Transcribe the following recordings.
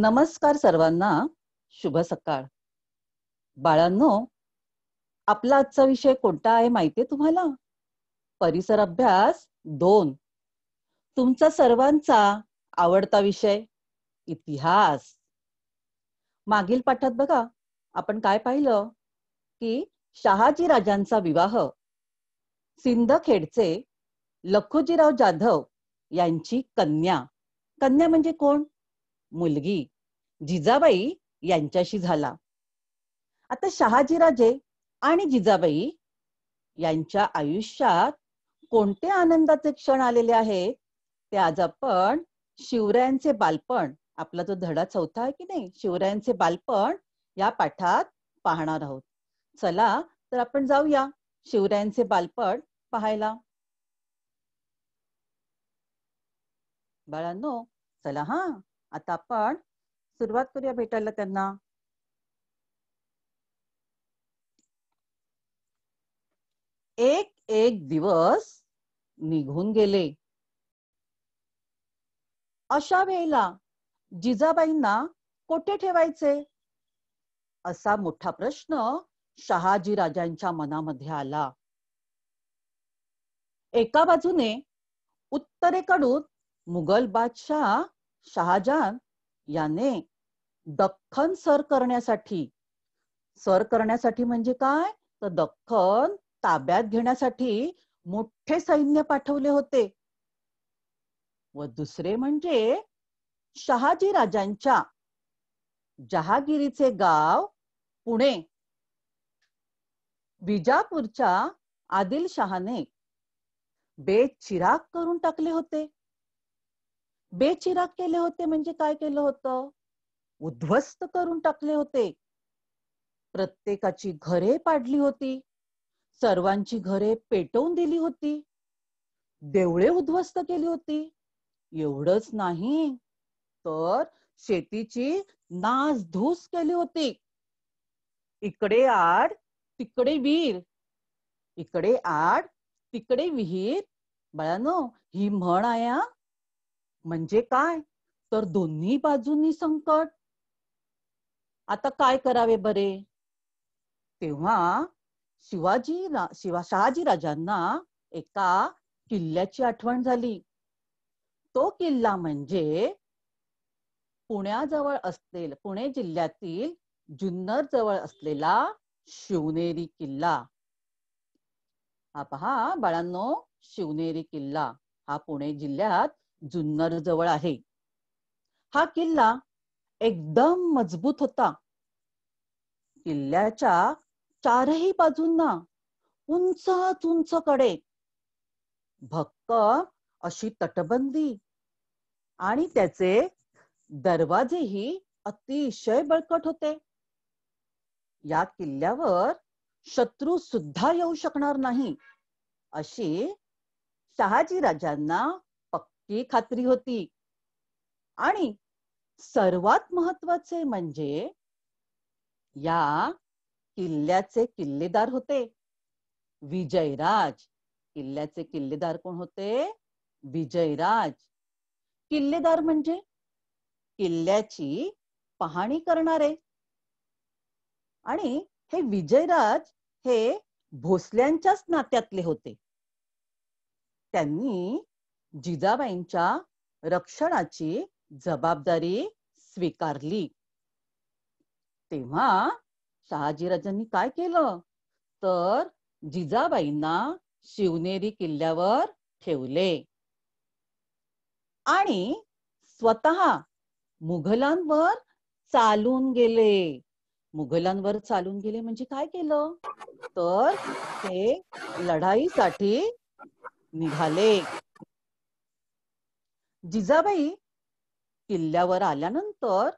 नमस्कार सर्वांना शुभ सकाळ बाळांनो आपला आजचा विषय कोणता आहे माहितीये तुम्हाला परिसर अभ्यास दोन तुमचा सर्वांचा आवडता विषय इतिहास मागील पाठात बघा आपण काय पाहिलं की शहाजी राजांचा विवाह सिंदखेडचे लखोजीराव जाधव यांची कन्या कन्या म्हणजे कोण मुलगी जिजाबाई यांच्याशी झाला आता शहाजीराजे आणि जिजाबाई यांच्या आयुष्यात कोणते आनंदाचे क्षण आलेले आहेत ते आज आपण शिवरायांचे बालपण आपला जो धडा चौथा आहे की नाही शिवरायांचे बालपण या पाठात पाहणार आहोत चला तर आपण जाऊया शिवरायांचे बालपण पाहायला बाळांनो चला हा आता आपण सुरुवात करूया भेटायला त्यांना एक एक दिवस निघून गेले अशा वेळेला जिजाबाईंना कोठे ठेवायचे असा मोठा प्रश्न शहाजी राजांच्या मनामध्ये आला एका बाजूने उत्तरेकडून मुघल बादशाह शहाजान याने दख्खन सर करण्यासाठी सर करण्यासाठी म्हणजे काय तर दख्खन ताब्यात घेण्यासाठी मोठे सैन्य पाठवले होते व दुसरे म्हणजे शहाजी राजांच्या जहागिरीचे गाव पुणे विजापूरच्या आदिलशहाने बेचिराग करून टाकले होते बेचिराग केले होते म्हणजे काय केलं होतं उद्ध्वस्त करून टाकले होते प्रत्येकाची घरे पाडली होती सर्वांची घरे पेटवून दिली होती देवळे उद्ध्वस्त केली होती एवढंच नाही तर शेतीची नासधूस केली होती इकडे आड तिकडे वीर इकडे आड तिकडे विहीर बाळानो ही म्हण आया म्हणजे काय तर दोन्ही बाजूंनी संकट आता काय करावे बरे तेव्हा शिवाजी शिवा शहाजी राजांना एका किल्ल्याची आठवण झाली तो किल्ला म्हणजे पुण्याजवळ असलेला पुणे जिल्ह्यातील जुन्नर जवळ असलेला शिवनेरी किल्ला हा पहा बाळांनो शिवनेरी किल्ला हा पुणे जिल्ह्यात जुन्नर जवळ आहे हा किल्ला एकदम मजबूत होता किल्ल्याच्या चारही बाजूंना उंच उंच कडे भक्कम अशी तटबंदी आणि त्याचे दरवाजेही अतिशय बळकट होते या किल्ल्यावर शत्रू सुद्धा येऊ शकणार नाही अशी शहाजी राजांना इतकी खात्री होती आणि सर्वात महत्वाचे म्हणजे या किल्ल्याचे किल्लेदार होते विजयराज किल्ल्याचे किल्लेदार कोण होते विजयराज किल्लेदार म्हणजे किल्ल्याची पाहणी करणारे आणि हे विजयराज हे भोसल्यांच्याच नात्यातले होते त्यांनी जिजाबाईंच्या रक्षणाची जबाबदारी स्वीकारली तेव्हा शहाजीराजांनी काय केलं तर जिजाबाईंना शिवनेरी किल्ल्यावर ठेवले आणि स्वत मुघलांवर चालून गेले मुघलांवर चालून गेले म्हणजे काय केलं तर ते लढाईसाठी निघाले जिजाबाई किल्ल्यावर आल्यानंतर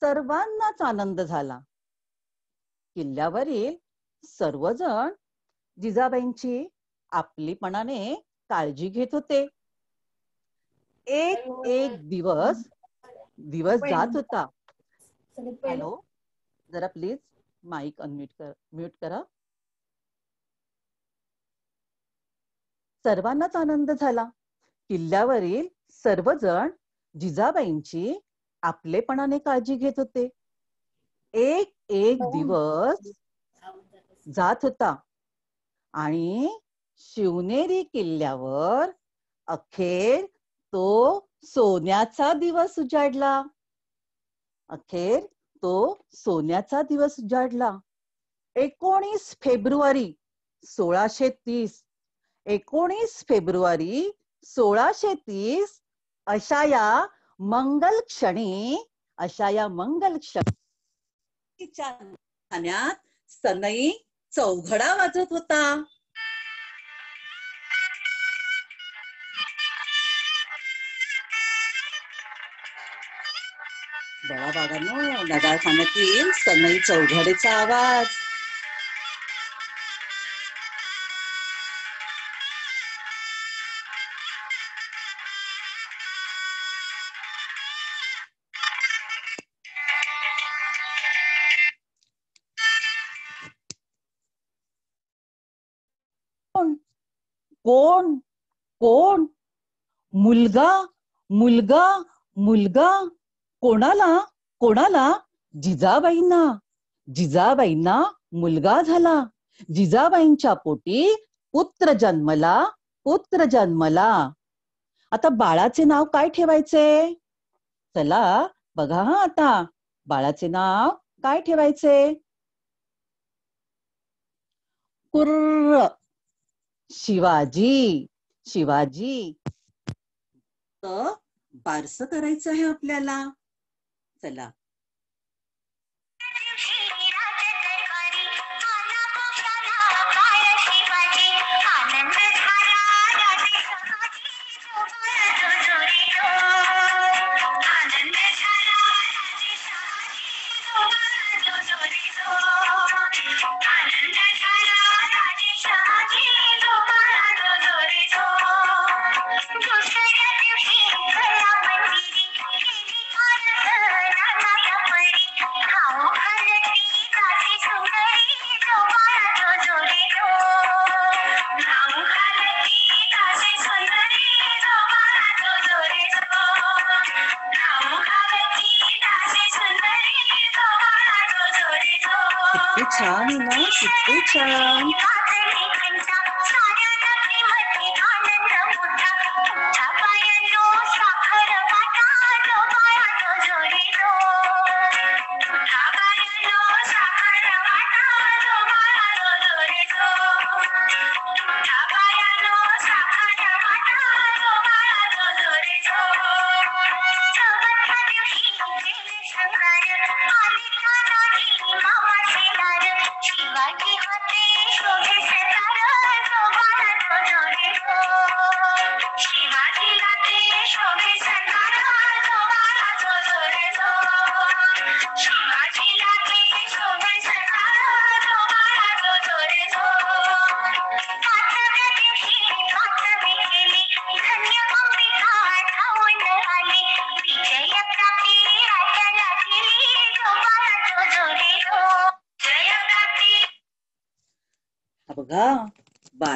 सर्वांनाच आनंद झाला किल्ल्यावरील सर्वजण जिजाबाईंची आपलीपणाने काळजी घेत होते एक एक दिवस दिवस जात होता हॅलो जरा प्लीज माईक अनम्यूट कर म्यूट करा सर्वांनाच आनंद झाला किल्ल्यावरील सर्वजण जिजाबाईंची आपलेपणाने काळजी घेत होते एक एक हो. दिवस जात होता आणि शिवनेरी किल्ल्यावर अखेर तो सोन्याचा दिवस उजाडला अखेर तो सोन्याचा दिवस उजाडला एकोणीस फेब्रुवारी सोळाशे तीस एकोणीस फेब्रुवारी सोळाशे तीस अशा या मंगल क्षणी अशा या मंगल क्षणी सनई चौघडा वाजत होता बागांनो नगाळ सांगतील सनई चौघडेचा आवाज कोण कोण मुलगा मुलगा मुलगा कोणाला कोणाला जिजाबाईंना जिजाबाईंना मुलगा झाला जिजाबाईंच्या पोटी पुत्र जन्मला पुत्र जन्मला आता बाळाचे नाव काय ठेवायचे चला बघा हा आता बाळाचे नाव काय ठेवायचे कुर्र शिवाजी शिवाजी बारस करायचं आहे आपल्याला चला teacher.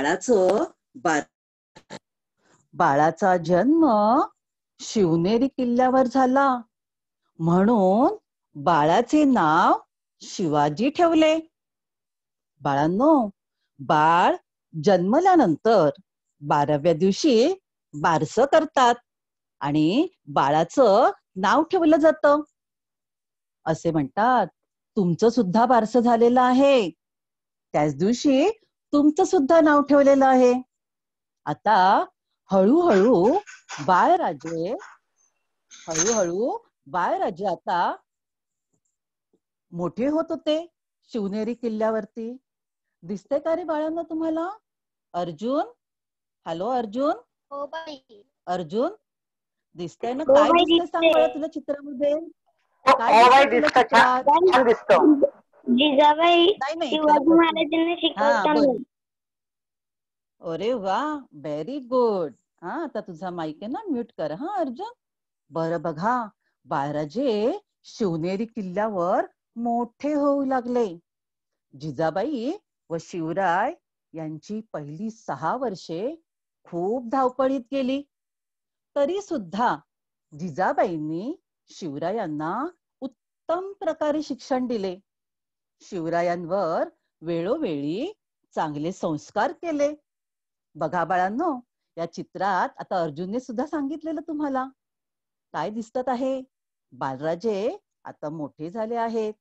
बाळाचं बाळाचा जन्म शिवनेरी किल्ल्यावर झाला म्हणून बाळाचे नाव शिवाजी ठेवले बाळांनो बाळ जन्मल्यानंतर बाराव्या दिवशी बारस करतात आणि बाळाचं नाव ठेवलं जात असे म्हणतात तुमचं सुद्धा बारसं झालेलं आहे त्याच दिवशी तुमचं सुद्धा नाव ठेवलेलं आहे आता हळूहळू बाळराजे हळूहळू बाळराजे आता मोठे होत होते शिवनेरी किल्ल्यावरती दिसते का रे बाळांना तुम्हाला अर्जुन हॅलो अर्जुन हो अर्जुन दिसतंय ना हो काय दिसतंय सांग तुला चित्रामध्ये हो, काय जिजाबाई अरे वा व्हेरी गुड हा आता तुझा माईक आहे ना म्यूट कर हा अर्जुन बर बघा बाळराजे शिवनेरी किल्ल्यावर मोठे होऊ लागले जिजाबाई व शिवराय यांची पहिली सहा वर्षे खूप धावपळीत गेली तरी सुद्धा जिजाबाईंनी शिवरायांना उत्तम प्रकारे शिक्षण दिले शिवरायांवर वेळोवेळी चांगले संस्कार केले बघा बाळांनो या चित्रात आता अर्जुनने सुद्धा सांगितलेलं तुम्हाला काय दिसतात आहे बालराजे आता मोठे झाले आहेत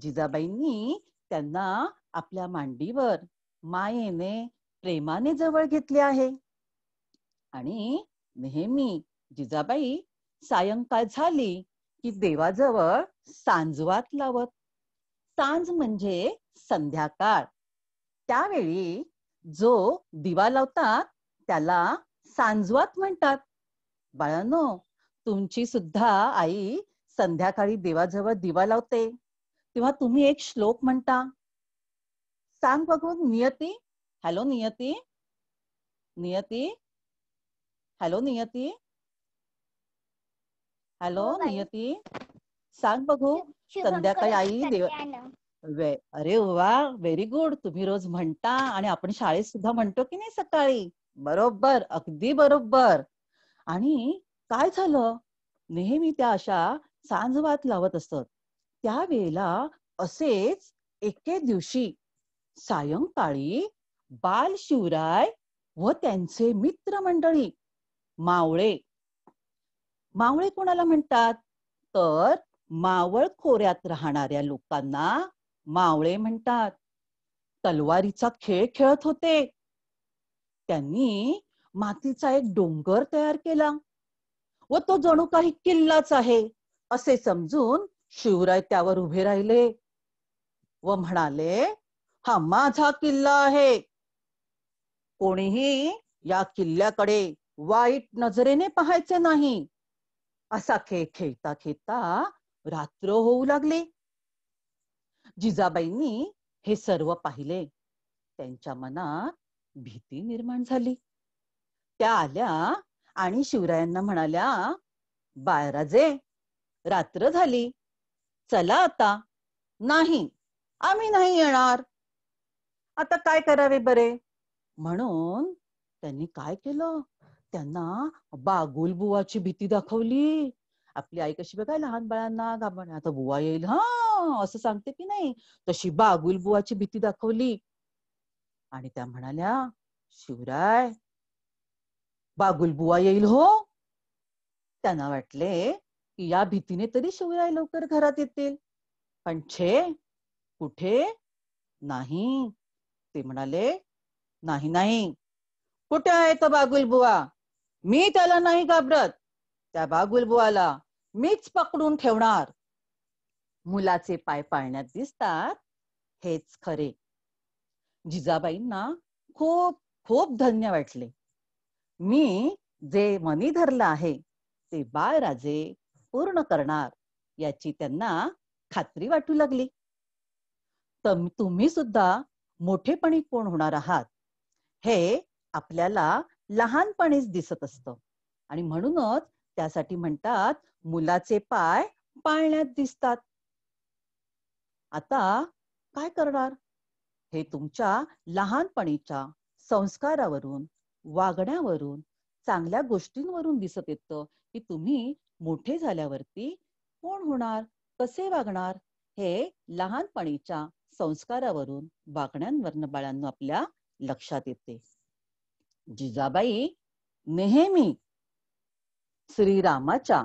जिजाबाईंनी त्यांना आपल्या मांडीवर मायेने प्रेमाने जवळ घेतले आहे आणि नेहमी जिजाबाई सायंकाळ झाली की देवाजवळ सांजवात लावत सांज म्हणजे संध्याकाळ त्यावेळी जो दिवा लावतात त्याला सांजवात म्हणतात बाळांनो तुमची सुद्धा आई संध्याकाळी देवाजवळ दिवा लावते तेव्हा तुम्ही एक श्लोक म्हणता सांग बघू Niyati hello Niyati Niyati hello Niyati hello हो, नियती सांग बघू संध्याकाळी आई देव वे अरे वा व्हेरी गुड तुम्ही रोज म्हणता आणि आपण शाळेत सुद्धा म्हणतो की नाही सकाळी बरोबर अगदी बरोबर आणि काय झालं नेहमी त्या अशा सांजवात लावत असत त्यावेळेला असेच एके दिवशी सायंकाळी बाल शिवराय व त्यांचे मित्र मंडळी मावळे मावळे कोणाला म्हणतात तर मावळ खोऱ्यात राहणाऱ्या लोकांना मावळे म्हणतात तलवारीचा खेळ खेळत होते त्यांनी मातीचा एक डोंगर तयार केला व तो जणू काही किल्लाच आहे असे समजून शिवराय त्यावर उभे राहिले व म्हणाले हा माझा किल्ला आहे कोणीही या किल्ल्याकडे वाईट नजरेने पाहायचे नाही असा खेळ खेळता खेळता रात्र होऊ लागले जिजाबाईंनी हे सर्व पाहिले त्यांच्या मनात भीती निर्माण झाली त्या आल्या आणि शिवरायांना म्हणाल्या बाळराजे रात्र झाली चला आता नाही आम्ही नाही येणार आता काय करावे बरे म्हणून त्यांनी काय केलं त्यांना बागुलबुवाची भीती दाखवली आपली आई कशी बघा लहान बाळांना घाबरणार आता बुवा येईल हा असं सांगते की नाही तशी बागुल बुवाची भीती दाखवली आणि त्या म्हणाल्या शिवराय बागुल बुवा येईल हो त्यांना वाटले की या भीतीने तरी शिवराय लवकर घरात येतील पण छे कुठे नाही ते म्हणाले नाही नाही कुठे आहे तर बागुल बुवा मी त्याला नाही घाबरत त्या बागुलबुवाला मीच पकडून ठेवणार मुलाचे पाय पाळण्यात दिसतात हेच खरे जिजाबाईंना खूप खूप धन्य वाटले मी जे मनी धरलं आहे ते बाळराजे पूर्ण करणार याची त्यांना खात्री वाटू लागली तुम्ही सुद्धा मोठेपणी कोण होणार आहात हे आपल्याला लहानपणीच दिसत असतं आणि म्हणूनच त्यासाठी म्हणतात मुलाचे पाय पाळण्यात दिसतात आता काय करणार हे तुमच्या लहानपणीच्या संस्कारावरून वागण्यावरून चांगल्या गोष्टींवरून दिसत येतं की तुम्ही मोठे झाल्यावरती कोण होणार कसे वागणार हे लहानपणीच्या संस्कारावरून वागण्यावर बाळांना आपल्या लक्षात येते जिजाबाई नेहमी श्रीरामाच्या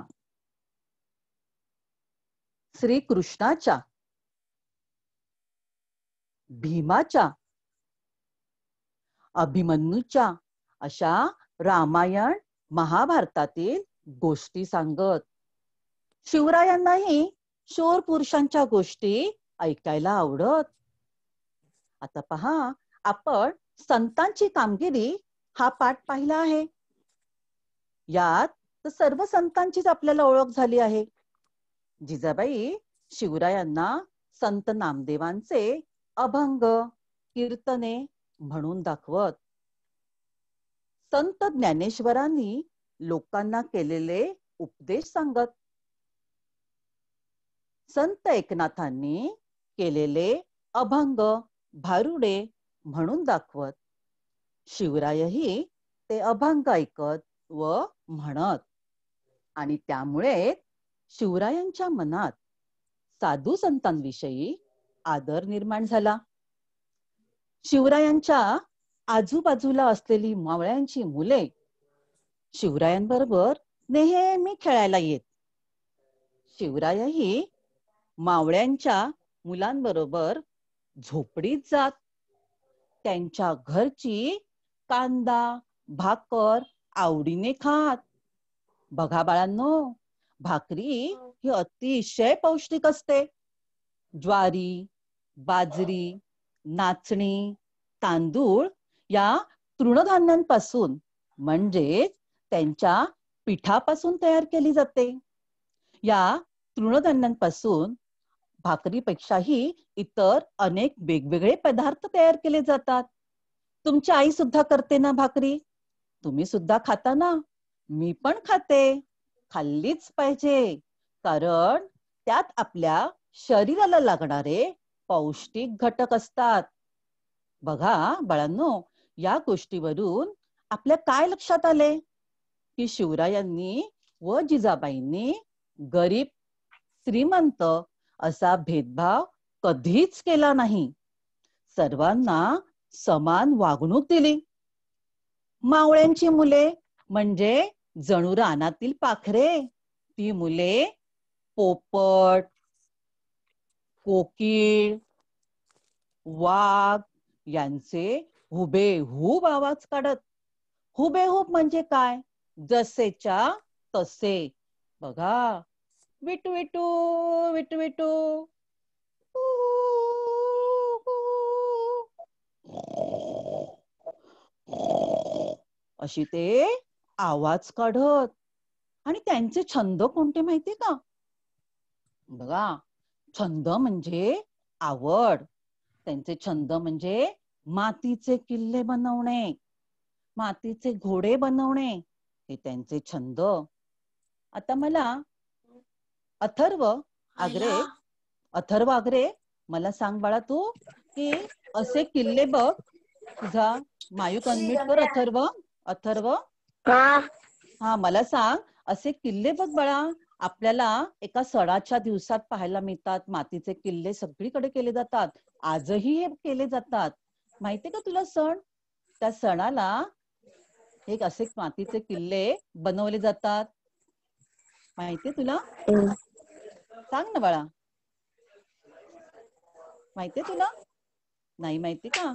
श्रीकृष्णाच्या भीमाच्या अभिमन्यूच्या अशा रामायण महाभारतातील गोष्टी सांगत शिवरायांनाही शोर पुरुषांच्या गोष्टी ऐकायला आवडत आता पहा आपण संतांची कामगिरी हा पाठ पाहिला आहे यात तर सर्व संतांचीच आपल्याला ओळख झाली आहे जिजाबाई शिवरायांना संत नामदेवांचे अभंग कीर्तने म्हणून दाखवत संत ज्ञानेश्वरांनी लोकांना केलेले उपदेश सांगत संत एकनाथांनी केलेले अभंग भारुडे म्हणून दाखवत शिवरायही ते अभंग ऐकत व म्हणत आणि त्यामुळे शिवरायांच्या मनात साधू संतांविषयी आदर निर्माण झाला शिवरायांच्या आजूबाजूला असलेली मावळ्यांची मुले शिवरायांबरोबर नेहमी खेळायला येत शिवरायही मावळ्यांच्या मुलांबरोबर झोपडीत जात त्यांच्या घरची कांदा भाकर आवडीने खात बघा बाळांनो भाकरी हो. ही अतिशय पौष्टिक असते ज्वारी बाजरी नाचणी तांदूळ या तृणधान्यांपासून म्हणजेच त्यांच्या पिठापासून तयार केली जाते या तृणधान्यांपासून भाकरीपेक्षाही इतर अनेक वेगवेगळे पदार्थ तयार केले जातात तुमची आई सुद्धा करते ना भाकरी तुम्ही सुद्धा खाता ना मी पण खाते खाल्लीच पाहिजे कारण त्यात आपल्या शरीराला लागणारे पौष्टिक घटक असतात बघा बाळांनो या गोष्टीवरून आपल्या काय लक्षात आले की शिवरायांनी व जिजाबाईंनी गरीब श्रीमंत असा भेदभाव कधीच केला नाही सर्वांना समान वागणूक दिली मावळ्यांची मुले म्हणजे जणू रानातील पाखरे ती मुले पोपट कोकिळ वाघ यांचे हुबेहूब आवाज काढत हुबेहूब म्हणजे काय जसेच्या तसे बघा विटू विट विटू अशी ते आवाज काढत आणि त्यांचे छंद कोणते माहितीये का बघा छंद म्हणजे आवड त्यांचे छंद म्हणजे मातीचे किल्ले बनवणे मातीचे घोडे बनवणे हे त्यांचे छंद आता मला अथर्व आग्रे अथर्व आग्रे मला सांग बाळा तू की असे किल्ले बघ तुझा मायू अनम्यूट कर अथर्व अथर्व हा मला सांग असे किल्ले बघ बाळा आपल्याला एका सणाच्या दिवसात पाहायला मिळतात मातीचे किल्ले सगळीकडे केले जातात आजही हे केले जातात माहितीये का तुला सण त्या सणाला एक असे मातीचे किल्ले बनवले जातात माहितीये तुला सांग ना बाळा माहितीये तुला नाही माहिती का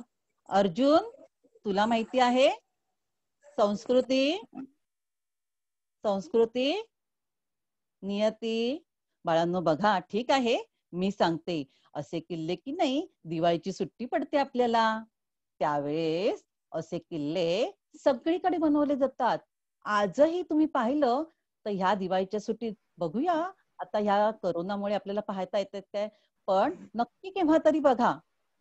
अर्जुन तुला माहिती आहे संस्कृती संस्कृती नियती बाळांनो बघा ठीक आहे मी सांगते असे किल्ले की नाही दिवाळीची सुट्टी पडते आपल्याला त्यावेळेस असे किल्ले सगळीकडे बनवले जातात आजही तुम्ही पाहिलं तर ह्या दिवाळीच्या सुट्टीत बघूया आता ह्या करोनामुळे आपल्याला पाहता येत काय पण नक्की केव्हा तरी बघा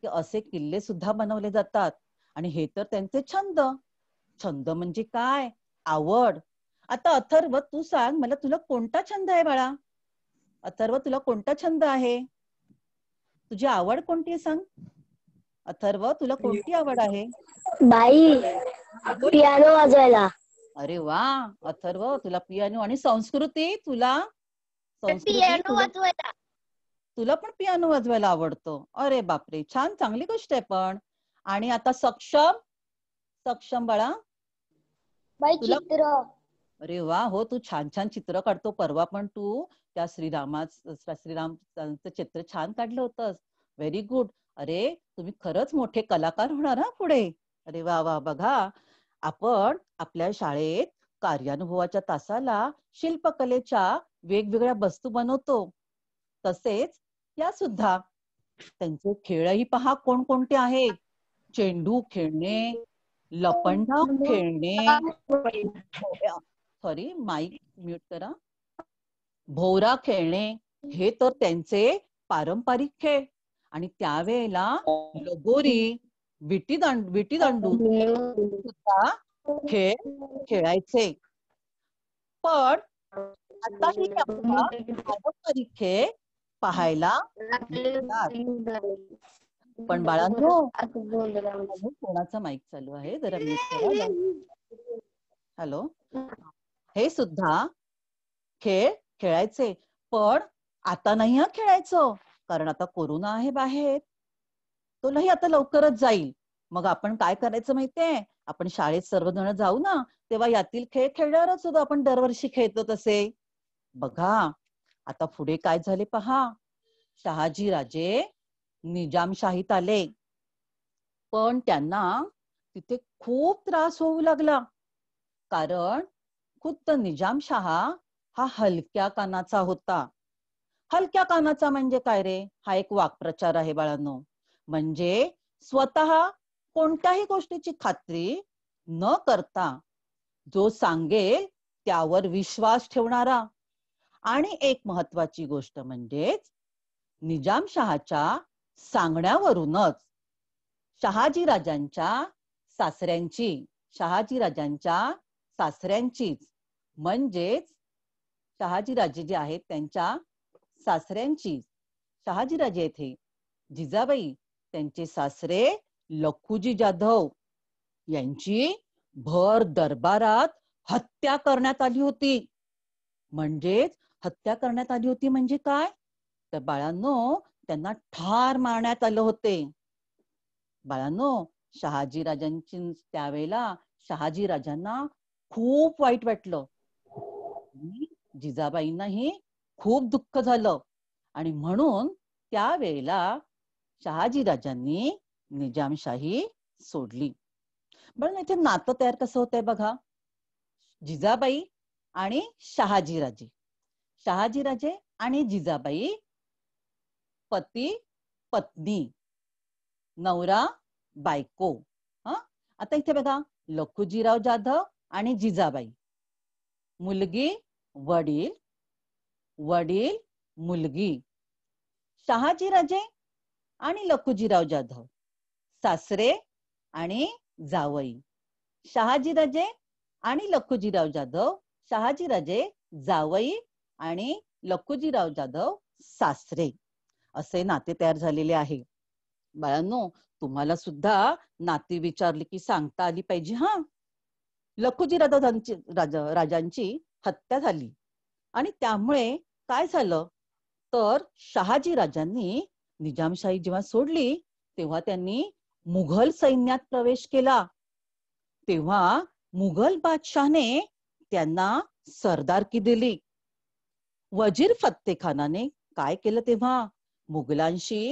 की असे किल्ले सुद्धा बनवले जातात आणि हे तर त्यांचे छंद छंद म्हणजे काय आवड आता अथर्व तू सांग मला तुला कोणता छंद आहे बाळा अथर्व तुला कोणता छंद आहे तुझी आवड कोणती आहे सांग अथर्व तुला कोणती आवड आहे बाई पियानो वाजवायला अरे वा अथर्व तुला पियानो आणि संस्कृती तुला वाजवायला तुला पण पियानो वाजवायला आवडतो अरे बापरे छान चांगली गोष्ट आहे पण आणि आता सक्षम सक्षम बाळा चित्र अरे वा हो तू छान छान चित्र काढतो परवा पण तू त्या श्रीरामा श्रीरामचं चित्र छान काढलं होतंस व्हेरी गुड अरे तुम्ही खरंच मोठे कलाकार होणार हा पुढे अरे वा वा बघा आपण आपल्या शाळेत कार्यानुभवाच्या तासाला शिल्पकलेच्या वेगवेगळ्या वस्तू बनवतो तसेच या सुद्धा त्यांचे खेळही पहा कोणकोणते आहेत चेंडू खेळणे लपंडाव खेळणे सॉरी माईक म्यूट करा भोवरा खेळणे हे तर त्यांचे पारंपरिक खेळ आणि त्यावेळेला लगोरी विटी दांड विटी दांडू सुद्धा खेळ खेळायचे पण आताही पारंपरिक खेळ पाहायला पण बाळांनो हो. कोणाचा माईक चालू आहे जरा हॅलो हे सुद्धा खेळ खेळायचे पण आता नाही हा खेळायचं कारण आता कोरोना आहे बाहेर तो नाही आता लवकरच जाईल मग आपण काय करायचं माहितीये आपण शाळेत सर्वजण जाऊ ना तेव्हा यातील खेळ खेळणारच होतो आपण दरवर्षी खेळतो तसे बघा आता पुढे काय झाले पहा शहाजी राजे निजामशाहीत आले पण त्यांना तिथे खूप त्रास होऊ लागला कारण खुद्द निजामशहा हा हलक्या कानाचा होता हलक्या कानाचा म्हणजे काय रे हा एक वाक्प्रचार आहे बाळांनो म्हणजे स्वतः कोणत्याही गोष्टीची खात्री न करता जो सांगेल त्यावर विश्वास ठेवणारा आणि एक महत्वाची गोष्ट म्हणजेच निजामशहाच्या सांगण्यावरूनच राजांच्या सासऱ्यांची राजांच्या सासऱ्यांचीच म्हणजेच शहाजीराजे जे आहेत त्यांच्या सासऱ्यांची शहाजीराजे येथे जिजाबाई त्यांचे सासरे लखुजी जाधव यांची भर दरबारात हत्या करण्यात आली होती म्हणजेच हत्या करण्यात आली होती म्हणजे काय तर बाळांनो त्यांना ठार मारण्यात आलं होते बाळांनो शहाजी राजांची त्यावेळेला शहाजी राजांना खूप वाईट वाटलं जिजाबाईंनाही खूप दुःख झालं आणि म्हणून त्यावेळेला शहाजी राजांनी निजामशाही सोडली बरं इथे नातं तयार कसं होतंय बघा जिजाबाई आणि शहाजीराजे शहाजीराजे आणि जिजाबाई पती पत्नी नवरा बायको हा आता इथे बघा लखुजीराव जाधव आणि जिजाबाई मुलगी वडील वडील मुलगी राजे आणि लखुजीराव जाधव सासरे आणि जावई राजे आणि लखुजीराव जाधव राजे जावई आणि लखुजीराव जाधव सासरे असे नाते तयार झालेले आहे बाळांनो तुम्हाला सुद्धा नाती विचारली की सांगता आली पाहिजे हा लखुजी राजांची राजांची हत्या झाली आणि त्यामुळे काय झालं तर शहाजी राजांनी निजामशाही जेव्हा सोडली तेव्हा त्यांनी मुघल सैन्यात प्रवेश केला तेव्हा मुघल बादशाहने त्यांना सरदारकी दिली वजीर फत्तेखानाने काय केलं तेव्हा मुघलांशी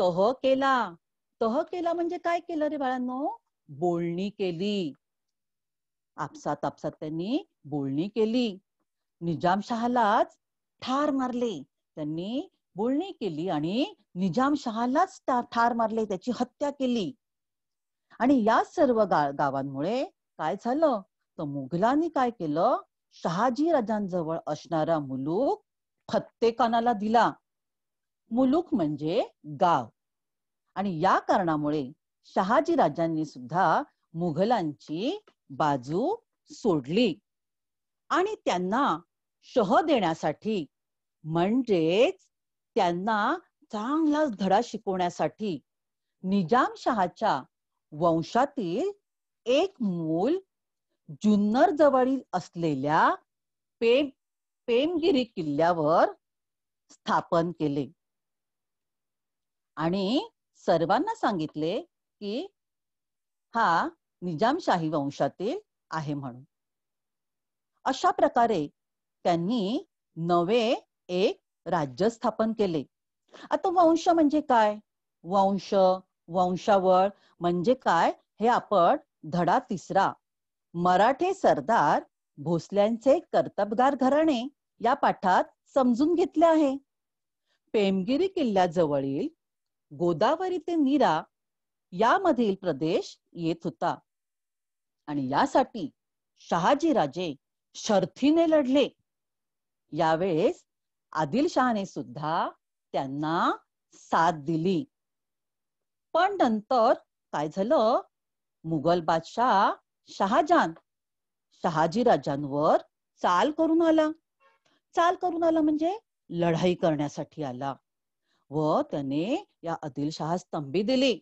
तह केला तह केला म्हणजे काय केलं रे बाळांनो बोलणी केली आपसात आपसात त्यांनी बोलणी केली निजामशहालाच ठार मारले त्यांनी बोलणी केली आणि निजामशहालाच ठार मारले त्याची हत्या केली आणि या सर्व गा, गावांमुळे काय झालं तर मुघलांनी काय केलं शहाजी राजांजवळ असणारा मुलूक फत्तेखानाला दिला मुलुक म्हणजे गाव आणि या कारणामुळे शहाजी राजांनी सुद्धा मुघलांची बाजू सोडली आणि त्यांना शह देण्यासाठी म्हणजेच त्यांना चांगलाच धडा शिकवण्यासाठी निजामशहाच्या वंशातील एक मूल जुन्नर जवळील असलेल्या पेम पेमगिरी किल्ल्यावर स्थापन केले आणि सर्वांना सांगितले की हा निजामशाही वंशातील आहे म्हणून अशा प्रकारे त्यांनी नवे एक राज्य स्थापन केले आता वंश म्हणजे काय वंश वंशावळ म्हणजे काय हे आपण धडा तिसरा मराठे सरदार भोसल्यांचे कर्तबगार घराणे या पाठात समजून घेतले आहे पेमगिरी किल्ल्याजवळील गोदावरी ते नीरा यामधील प्रदेश येत होता आणि यासाठी राजे शर्थीने लढले यावेळेस आदिलशहाने सुद्धा त्यांना साथ दिली पण नंतर काय झालं मुघल बादशाह शहाजान राजांवर चाल करून आला चाल करून आला म्हणजे लढाई करण्यासाठी आला व त्याने या आदिलशहा स्तंभी दिली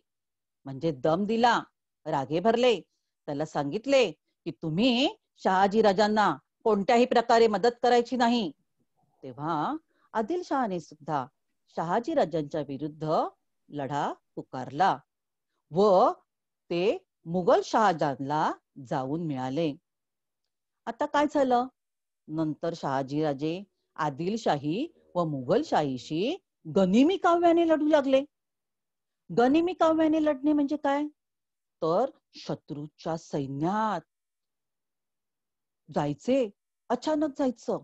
म्हणजे दम दिला रागे भरले त्याला सांगितले की तुम्ही शहाजी राजांना कोणत्याही प्रकारे मदत करायची नाही तेव्हा आदिलशहाने सुद्धा शहाजी राजांच्या विरुद्ध लढा पुकारला व ते मुघल शहाजांना जाऊन मिळाले आता काय झालं नंतर शहाजीराजे आदिलशाही व मुघलशाहीशी गनिमी काव्याने लढू लागले गनिमी काव्याने लढणे म्हणजे काय तर शत्रूच्या सैन्यात जायचे अचानक जायचं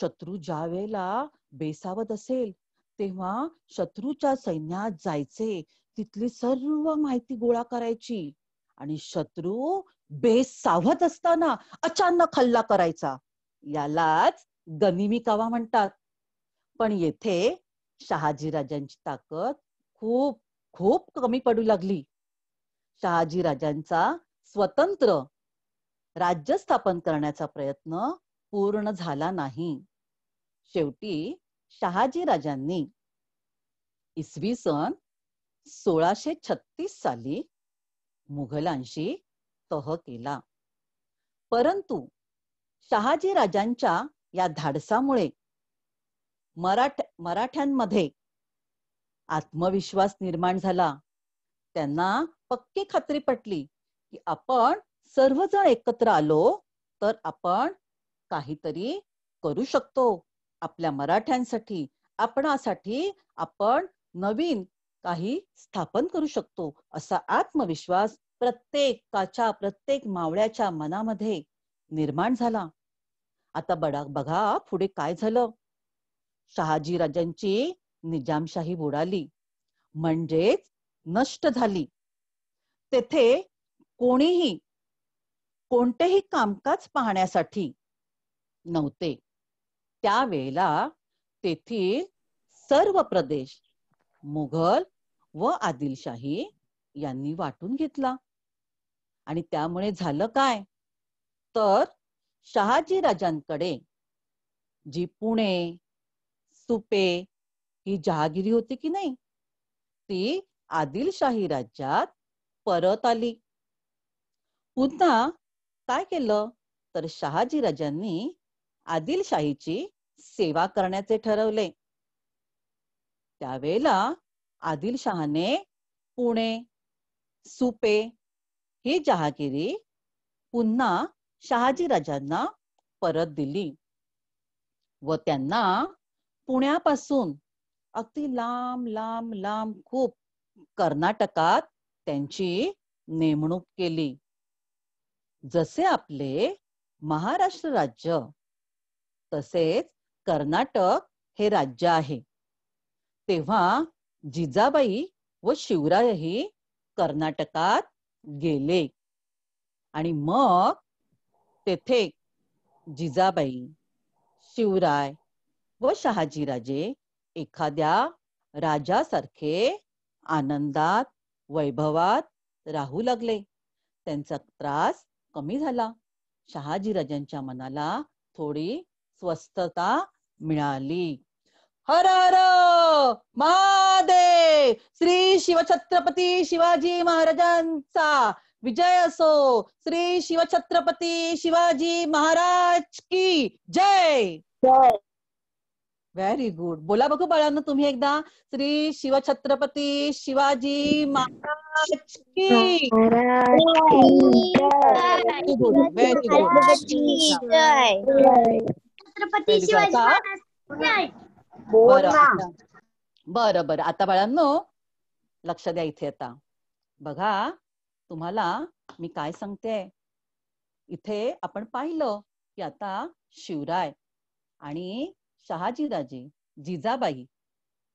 शत्रू ज्या वेळेला बेसावत असेल तेव्हा शत्रूच्या सैन्यात जायचे तिथली सर्व माहिती गोळा करायची आणि शत्रू बेसावत असताना अचानक हल्ला करायचा यालाच गनिमी कावा म्हणतात पण येथे शहाजीराजांची ताकद खूप खूप कमी पडू लागली शहाजीराजांचा स्वतंत्र राज्य स्थापन करण्याचा प्रयत्न पूर्ण झाला नाही शेवटी शहाजीराजांनी इसवी सन सोळाशे छत्तीस साली मुघलांशी तह केला परंतु शहाजीराजांच्या या धाडसामुळे मराठ मराठ्यांमध्ये आत्मविश्वास निर्माण झाला त्यांना पक्की खात्री पटली की आपण सर्वजण एकत्र आलो तर आपण काहीतरी करू शकतो आपल्या मराठ्यांसाठी आपणासाठी आपण नवीन काही स्थापन करू शकतो असा आत्मविश्वास प्रत्येकाच्या प्रत्येक मावळ्याच्या मनामध्ये निर्माण झाला आता बडा बघा पुढे काय झालं शहाजी राजांची निजामशाही बुडाली म्हणजेच नष्ट झाली तेथे कोणीही कोणतेही कामकाज पाहण्यासाठी नव्हते त्यावेळेला तेथील सर्व प्रदेश मुघल व आदिलशाही यांनी वाटून घेतला आणि त्यामुळे झालं काय तर शहाजी राजांकडे जी पुणे सुपे ही जहागिरी होती की नाही ती आदिलशाही राज्यात परत आली पुन्हा काय केलं तर शहाजी राजांनी आदिलशाहीची सेवा करण्याचे ठरवले त्यावेळेला आदिलशहाने पुणे सुपे ही जहागिरी पुन्हा शहाजी राजांना परत दिली व त्यांना पुण्यापासून अगदी लांब लांब लांब खूप कर्नाटकात त्यांची नेमणूक केली जसे आपले महाराष्ट्र राज्य तसेच कर्नाटक हे राज्य आहे तेव्हा जिजाबाई व शिवरायही कर्नाटकात गेले आणि मग तेथे जिजाबाई शिवराय व राजे एखाद्या राजासारखे आनंदात वैभवात राहू लागले त्यांचा त्रास कमी झाला शहाजी राजांच्या मनाला थोडी स्वस्थता मिळाली हर हर महादेव श्री शिवछत्रपती शिवाजी महाराजांचा विजय असो श्री शिवछत्रपती शिवाजी महाराज की जय जय व्हेरी गुड बोला बघू बाळांना तुम्ही एकदा श्री शिवछत्रपती शिवाजी महाराज की छत्रपती शिवाजी बरं बरं आता बाळांनो लक्ष द्या इथे आता बघा तुम्हाला मी काय सांगते इथे आपण पाहिलं की आता शिवराय आणि शहाजीराजे जिजाबाई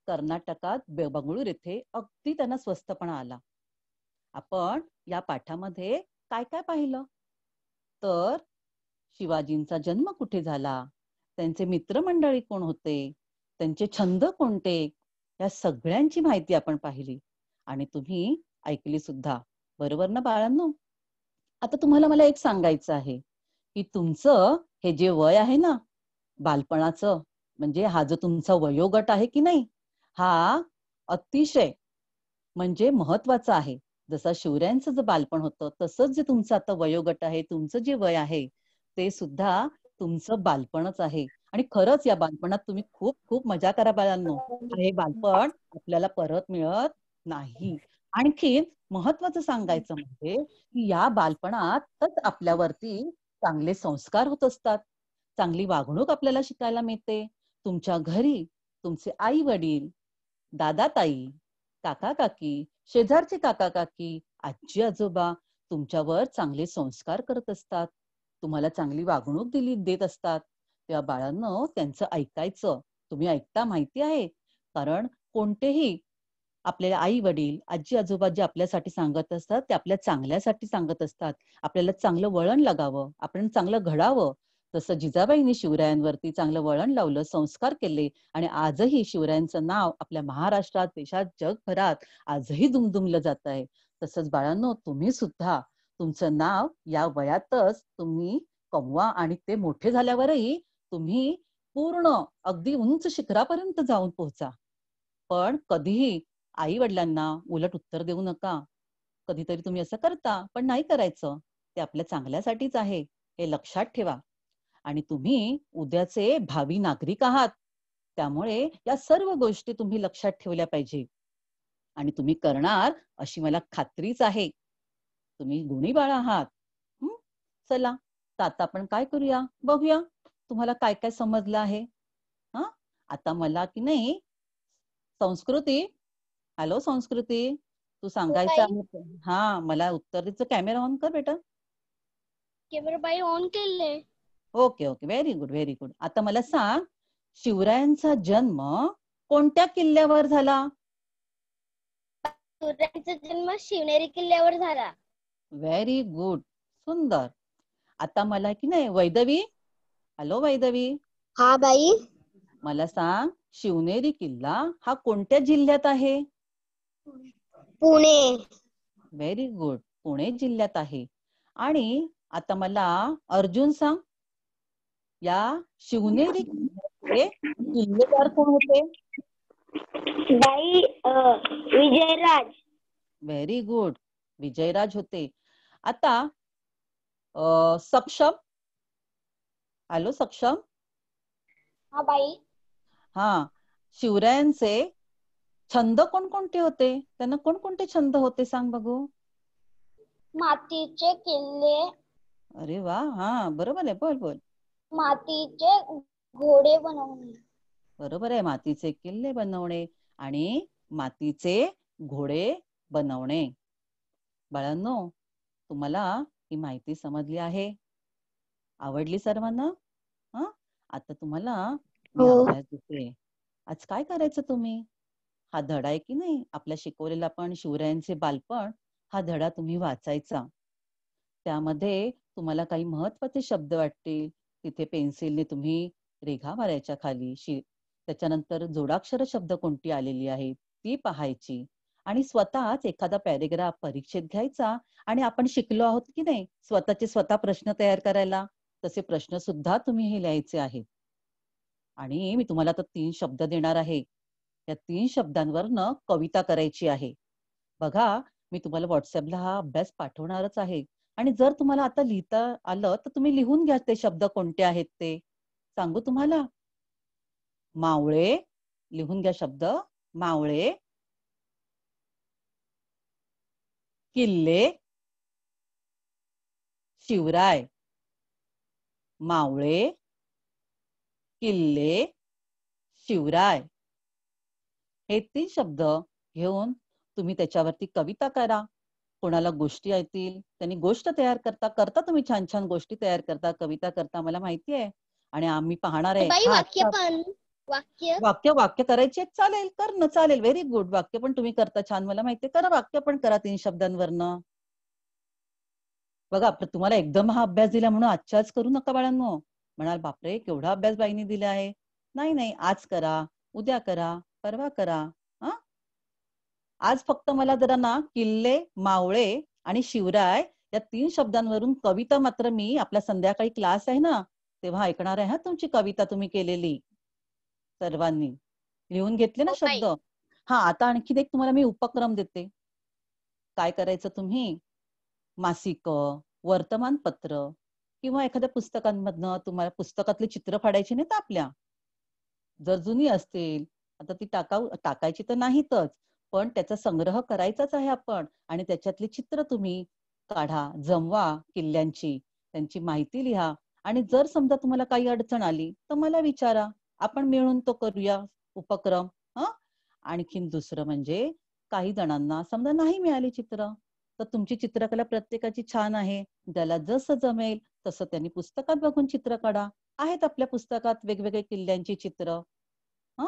कर्नाटकात बंगळूर येथे अगदी त्यांना स्वस्तपणा आला आपण या पाठामध्ये काय काय पाहिलं तर शिवाजींचा जन्म कुठे झाला त्यांचे मित्रमंडळी कोण होते त्यांचे छंद कोणते या सगळ्यांची माहिती आपण पाहिली आणि तुम्ही ऐकली सुद्धा बरोबर ना बाळांनो आता तुम्हाला मला एक सांगायचं आहे की तुमचं हे जे वय आहे ना बालपणाचं म्हणजे हा जो तुमचा वयोगट आहे की नाही हा अतिशय म्हणजे महत्वाचा आहे जसा शिवऱ्यांचं जे बालपण होतं तसंच जे तुमचं आता वयोगट आहे तुमचं जे वय आहे ते सुद्धा तुमचं बालपणच आहे आणि खरंच या बालपणात तुम्ही खूप खूप मजा करा बाळांनो हे बालपण आपल्याला परत मिळत नाही आणखी महत्वाचं सांगायचं म्हणजे की या बालपणातच आपल्यावरती चांगले संस्कार होत असतात चांगली वागणूक आपल्याला शिकायला मिळते तुमच्या घरी तुमचे आई वडील दादा ताई काका काकी शेजारचे काका काकी आजी आजोबा तुमच्यावर चांगले संस्कार करत असतात तुम्हाला चांगली वागणूक दिली देत असतात त्या बाळांनो हो त्यांचं ऐकायचं तुम्ही ऐकता माहिती आहे कारण कोणतेही आपल्या आई वडील आजी आजोबा जे आपल्यासाठी सांगत असतात ते आपल्या चांगल्यासाठी सांगत असतात आपल्याला चांगलं वळण लागावं आपण चांगलं घडावं तसं जिजाबाईंनी शिवरायांवरती चांगलं वळण लावलं संस्कार केले आणि आजही शिवरायांचं नाव आपल्या महाराष्ट्रात देशात जगभरात आजही दुमदुमलं जात आहे तसंच बाळांनो तुम्ही सुद्धा तुमचं नाव या वयातच तुम्ही कमवा आणि ते मोठे झाल्यावरही तुम्ही पूर्ण अगदी उंच शिखरापर्यंत जाऊन पोहोचा पण कधीही आई वडिलांना उलट उत्तर देऊ नका कधीतरी तुम्ही असं करता पण नाही करायचं ते आपल्या चांगल्यासाठीच आहे हे लक्षात ठेवा आणि तुम्ही उद्याचे भावी नागरिक आहात त्यामुळे या सर्व गोष्टी तुम्ही लक्षात ठेवल्या पाहिजे आणि तुम्ही करणार अशी मला खात्रीच आहे तुम्ही गुणी बाळ आहात चला तर आता आपण काय करूया बघूया तुम्हाला काय काय समजलं आहे हा आता मला की नाही संस्कृती हॅलो संस्कृती तू हो सांगायचं हा मला उत्तर कॅमेरा ऑन कर बेटा कॅमेरा बाई ऑन केले okay okay very good very good आता मला सांग शिवरायांचा जन्म कोणत्या किल्ल्यावर झाला शिवरायांचा जन्म शिवनेरी किल्ल्यावर झाला व्हेरी गुड सुंदर आता मला की नाही वैदवी हॅलो वैदवी हा बाई मला सांग शिवनेरी किल्ला हा कोणत्या जिल्ह्यात आहे पुणे व्हेरी गुड पुणे जिल्ह्यात आहे आणि आता मला अर्जुन सांग या शिवनेरी किल्लेदार कोण होते विजयराज व्हेरी गुड विजयराज होते आता सक्षम हॅलो सक्षम हा बाई हा शिवरायांचे छंद कोण कोणते होते त्यांना कोण कोणते छंद होते सांग बघू मातीचे किल्ले अरे वा हा बरोबर आहे बोल बोल मातीचे घोडे बनवणे बरोबर आहे मातीचे किल्ले बनवणे आणि मातीचे घोडे बनवणे बाळांनो तुम्हाला ही माहिती समजली आहे आवडली सर्वांना हा आता तुम्हाला हो. दिसते आज काय करायचं तुम्ही हा धडा आहे की नाही आपल्या शिकवलेला पण शिवरायांचे बालपण हा धडा तुम्ही वाचायचा त्यामध्ये तुम्हाला काही महत्वाचे शब्द वाटतील तिथे पेन्सिलने तुम्ही रेघा मारायच्या खाली शि त्याच्यानंतर जोडाक्षर शब्द कोणती आलेली आहे ती पाहायची आणि स्वतःच एखादा पॅरेग्राफ परीक्षेत घ्यायचा आणि आपण शिकलो आहोत की नाही स्वतःचे स्वतः प्रश्न तयार करायला तसे प्रश्न सुद्धा तुम्ही हे लिहायचे आहेत आणि मी तुम्हाला तर तीन शब्द देणार आहे या तीन न कविता करायची आहे बघा मी तुम्हाला व्हॉट्सअपला हा अभ्यास पाठवणारच आहे आणि जर तुम्हाला आता लिहिता आलं तर तुम्ही लिहून घ्या ते शब्द कोणते आहेत ते सांगू तुम्हाला मावळे लिहून घ्या शब्द मावळे किल्ले शिवराय मावळे किल्ले शिवराय हे तीन शब्द घेऊन तुम्ही त्याच्यावरती कविता करा कोणाला गोष्टी येतील त्यांनी गोष्ट तयार करता करता तुम्ही छान छान गोष्टी तयार करता कविता करता मला माहिती आहे आणि आम्ही पाहणार आहे वाक्य वाक्य वाक्य करायचे चालेल कर न चालेल व्हेरी गुड वाक्य पण तुम्ही करता छान मला माहितीये करा वाक्य पण करा तीन शब्दांवरनं बघा तुम्हाला एकदम हा अभ्यास दिला म्हणून आजच्याच करू नका बाळांनो म्हणाल बापरे केवढा अभ्यास बाईने दिला आहे नाही नाही आज करा उद्या करा परवा करा आज फक्त मला जरा ना किल्ले मावळे आणि शिवराय या तीन शब्दांवरून कविता मात्र मी आपला संध्याकाळी क्लास आहे ना तेव्हा ऐकणार आहे तुमची कविता तुम्ही केलेली सर्वांनी लिहून घेतले ना हो, शब्द हा आता आणखी एक तुम्हाला मी उपक्रम देते काय करायचं तुम्ही मासिक वर्तमानपत्र किंवा एखाद्या पुस्तकांमधनं तुम्हाला पुस्तकातले चित्र फाडायची तर आपल्या जर जुनी असतील आता ती टाकाव टाकायची तर नाहीतच पण त्याचा संग्रह करायचाच आहे आपण आणि त्याच्यातली चित्र तुम्ही काढा जमवा किल्ल्यांची त्यांची माहिती लिहा आणि जर समजा तुम्हाला काही अडचण आली तर मला विचारा आपण मिळून तो करूया उपक्रम हा आणखीन दुसरं म्हणजे काही जणांना समजा नाही मिळाली चित्र तर तुमची चित्रकला प्रत्येकाची छान आहे ज्याला जसं जमेल तसं त्यांनी पुस्तकात बघून चित्र काढा आहेत आपल्या पुस्तकात वेगवेगळे किल्ल्यांची चित्र हा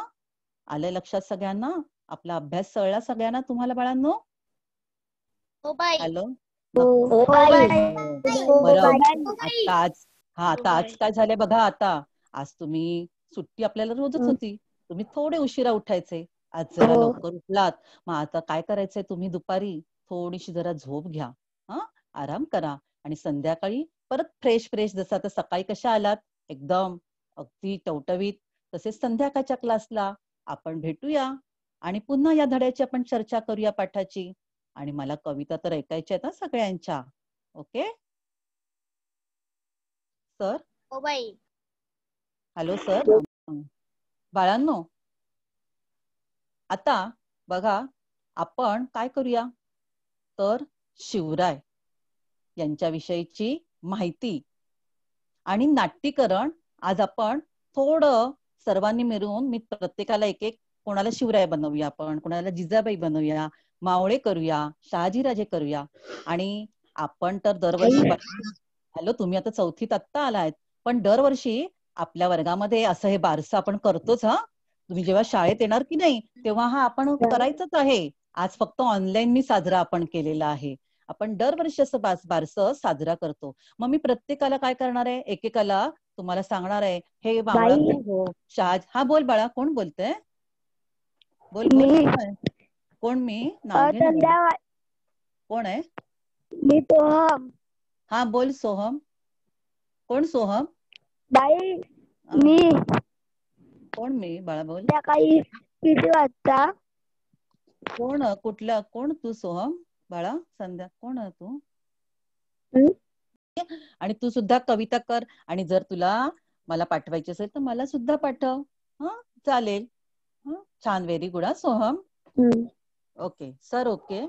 आलं लक्षात सगळ्यांना आपला अभ्यास सळला सगळ्यांना तुम्हाला बाळांनो हो हॅलो हो, हो. आता आज हा आता आज काय झाले बघा आता आज तुम्ही सुट्टी आपल्याला रोजच होती तुम्ही थोडे उशिरा उठायचे आज जरा लवकर उठलात मग आता काय करायचंय तुम्ही दुपारी थोडीशी जरा झोप घ्या हा आराम करा आणि संध्याकाळी परत फ्रेश फ्रेश जसं आता सकाळी कशा आलात एकदम अगदी टवटवीत तसेच संध्याकाळच्या क्लासला आपण भेटूया आणि पुन्हा या धड्याची आपण चर्चा करूया पाठाची आणि मला कविता तर ऐकायच्या आहेत सगळ्यांच्या ओके सर हो, हॅलो सर बाळांनो आता बघा आपण काय करूया तर शिवराय विषयीची माहिती आणि नाट्यकरण आज आपण थोडं सर्वांनी मिळून मी प्रत्येकाला एक एक कोणाला शिवराय बनवूया आपण कोणाला जिजाबाई बनवूया मावळे करूया शहाजीराजे करूया आणि आपण तर दरवर्षी हॅलो तुम्ही आता चौथीत आत्ता आलाय पण दरवर्षी आपल्या वर्गामध्ये असं हे बारसं आपण करतोच हा तुम्ही जेव्हा शाळेत येणार की नाही तेव्हा हा आपण करायचंच आहे आज फक्त ऑनलाईन मी साजरा आपण केलेला आहे आपण दरवर्षी असं बारसं साजरा करतो मग मी प्रत्येकाला काय करणार आहे एकेकाला तुम्हाला सांगणार आहे हे शहाज हा बोल बाळा कोण बोलतंय बोल मी कोण मी कोण आहे मी सोहम हा बोल सोहम कोण सोहम बाई मी कोण मी बाळा बोल किती वाजता कोण कुठला कोण तू सोहम बाळा संध्या कोण तू आणि तू सुद्धा कविता कर आणि जर तुला मला पाठवायची असेल तर मला सुद्धा पाठव हा चालेल छान व्हेरी गुड हा सोहम ओके सर ओके